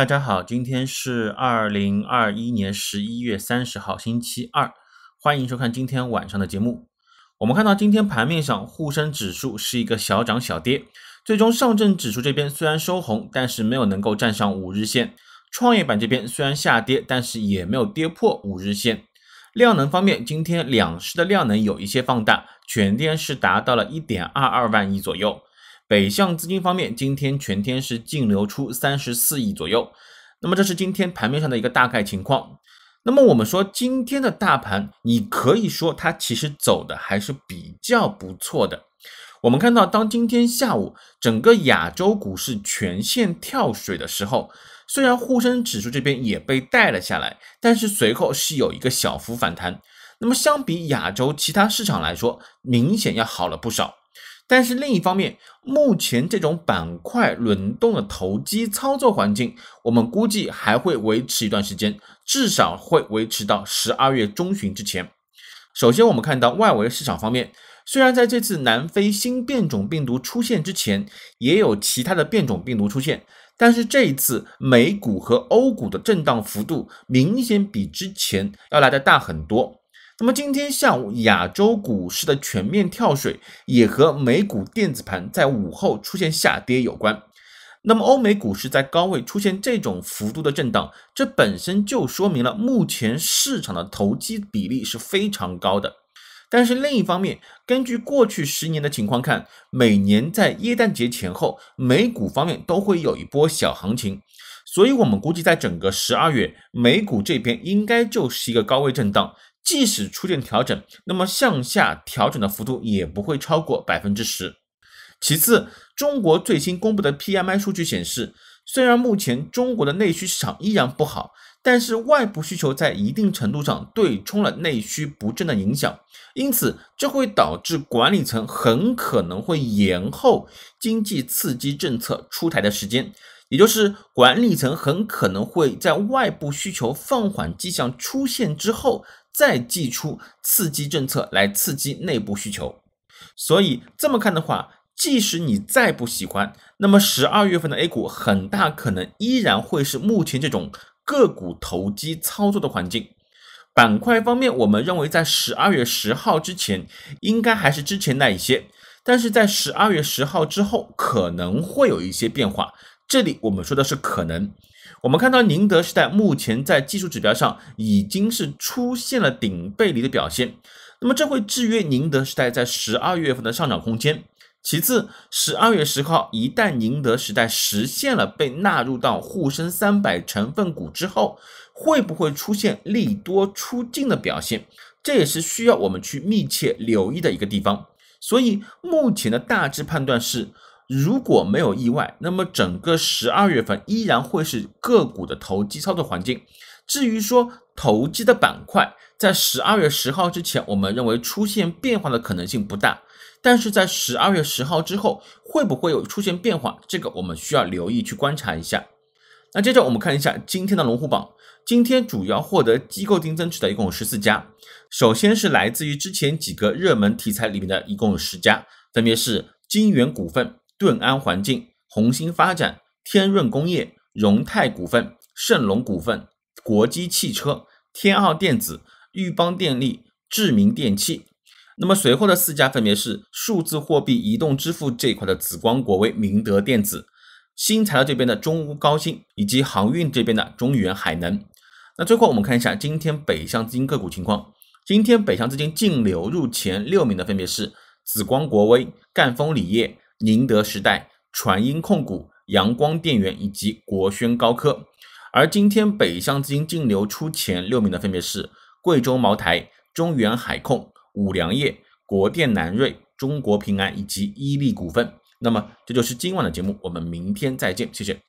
大家好，今天是二零二一年十一月三十号，星期二，欢迎收看今天晚上的节目。我们看到今天盘面上，沪深指数是一个小涨小跌，最终上证指数这边虽然收红，但是没有能够站上五日线；创业板这边虽然下跌，但是也没有跌破五日线。量能方面，今天两市的量能有一些放大，全天是达到了一点二二万亿左右。北向资金方面，今天全天是净流出三十四亿左右。那么这是今天盘面上的一个大概情况。那么我们说今天的大盘，你可以说它其实走的还是比较不错的。我们看到，当今天下午整个亚洲股市全线跳水的时候，虽然沪深指数这边也被带了下来，但是随后是有一个小幅反弹。那么相比亚洲其他市场来说，明显要好了不少。但是另一方面，目前这种板块轮动的投机操作环境，我们估计还会维持一段时间，至少会维持到十二月中旬之前。首先，我们看到外围市场方面，虽然在这次南非新变种病毒出现之前，也有其他的变种病毒出现，但是这一次美股和欧股的震荡幅度明显比之前要来的大很多。那么今天下午亚洲股市的全面跳水，也和美股电子盘在午后出现下跌有关。那么欧美股市在高位出现这种幅度的震荡，这本身就说明了目前市场的投机比例是非常高的。但是另一方面，根据过去十年的情况看，每年在耶诞节前后，美股方面都会有一波小行情，所以我们估计在整个十二月，美股这边应该就是一个高位震荡。即使出现调整，那么向下调整的幅度也不会超过百分之十。其次，中国最新公布的 PMI 数据显示，虽然目前中国的内需市场依然不好，但是外部需求在一定程度上对冲了内需不振的影响，因此这会导致管理层很可能会延后经济刺激政策出台的时间。也就是管理层很可能会在外部需求放缓迹象出现之后，再祭出刺激政策来刺激内部需求。所以这么看的话，即使你再不喜欢，那么十二月份的 A 股很大可能依然会是目前这种个股投机操作的环境。板块方面，我们认为在十二月十号之前，应该还是之前那一些，但是在十二月十号之后，可能会有一些变化。这里我们说的是可能，我们看到宁德时代目前在技术指标上已经是出现了顶背离的表现，那么这会制约宁德时代在十二月份的上涨空间。其次，十二月十号一旦宁德时代实现了被纳入到沪深三百成分股之后，会不会出现利多出尽的表现，这也是需要我们去密切留意的一个地方。所以目前的大致判断是。如果没有意外，那么整个十二月份依然会是个股的投机操作环境。至于说投机的板块，在十二月十号之前，我们认为出现变化的可能性不大。但是在十二月十号之后，会不会有出现变化，这个我们需要留意去观察一下。那接着我们看一下今天的龙虎榜，今天主要获得机构定增持的一共有十四家，首先是来自于之前几个热门题材里面的一共有十家，分别是金源股份。盾安环境、红星发展、天润工业、荣泰股份、盛龙股份、国机汽车、天奥电子、豫邦电力、智明电器。那么随后的四家分别是数字货币、移动支付这一块的紫光国威、明德电子、新材料这边的中钨高新以及航运这边的中远海能。那最后我们看一下今天北向资金个股情况。今天北向资金净流入前六名的分别是紫光国威、赣锋锂业。宁德时代、传音控股、阳光电源以及国轩高科。而今天北向资金净流出前六名的分别是贵州茅台、中原海控、五粮液、国电南瑞、中国平安以及伊利股份。那么，这就是今晚的节目，我们明天再见，谢谢。